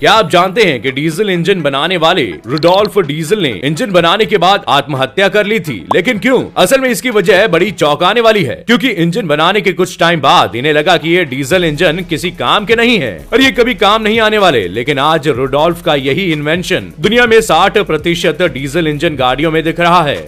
क्या आप जानते हैं कि डीजल इंजन बनाने वाले रुडोल्फ डीजल ने इंजन बनाने के बाद आत्महत्या कर ली थी लेकिन क्यों? असल में इसकी वजह बड़ी चौंकाने वाली है क्योंकि इंजन बनाने के कुछ टाइम बाद इन्हें लगा कि ये डीजल इंजन किसी काम के नहीं है और ये कभी काम नहीं आने वाले लेकिन आज रुडोल्फ का यही इन्वेंशन दुनिया में साठ डीजल इंजन गाड़ियों में दिख रहा है